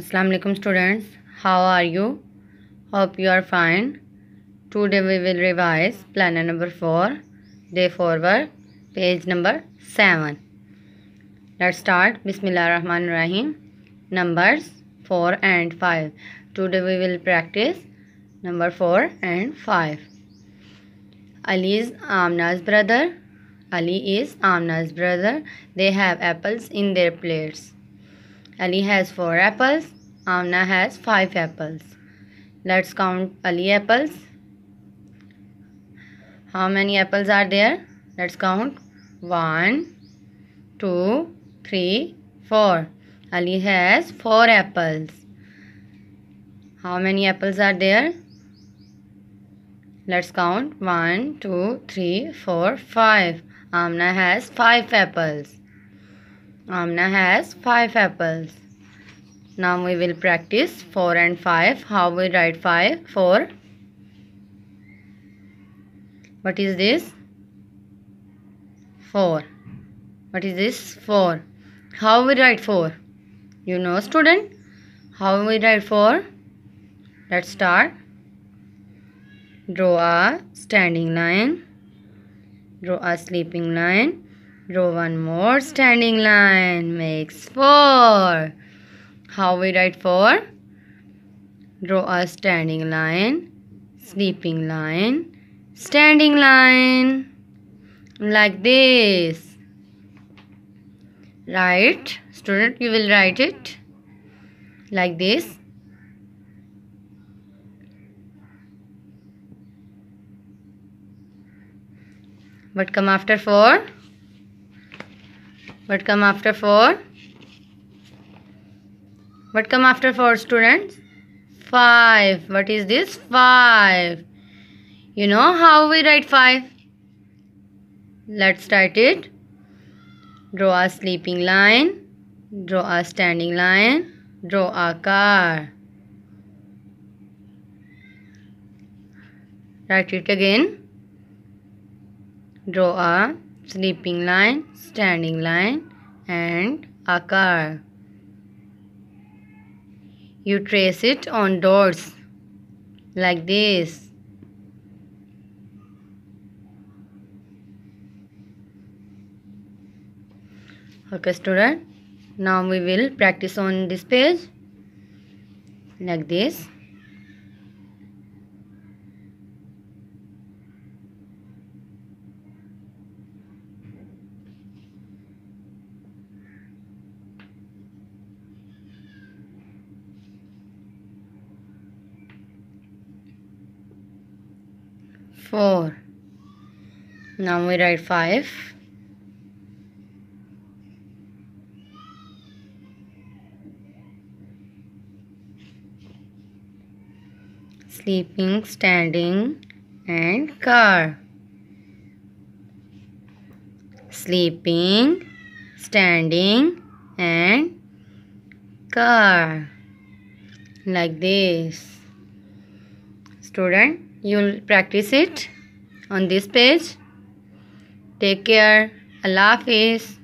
Assalamualaikum alaikum students how are you hope you are fine today we will revise planner number 4 day forward page number 7 let's start bismillah rahman rahim numbers 4 and 5 today we will practice number 4 and 5 ali is amna's brother ali is amna's brother they have apples in their plates Ali has 4 apples. Amna has 5 apples. Let's count Ali apples. How many apples are there? Let's count. 1, 2, 3, 4. Ali has 4 apples. How many apples are there? Let's count. 1, 2, 3, 4, 5. Amna has 5 apples. Amna has 5 apples. Now we will practice 4 and 5. How we write 5? 4. What is this? 4. What is this? 4. How we write 4? You know student? How we write 4? Let's start. Draw a standing line. Draw a sleeping line Draw one more standing line. Makes four. How we write four? Draw a standing line, sleeping line, standing line. Like this. Right, student, you will write it like this. But come after four what come after 4 what come after 4 students 5 what is this 5 you know how we write 5 let's start it draw a sleeping line draw a standing line draw a car write it again draw a sleeping line, standing line and a car. You trace it on dots like this. Okay student, now we will practice on this page like this. 4 now we write 5 sleeping standing and car sleeping standing and car like this student You'll practice it on this page. Take care. Allah Hafiz.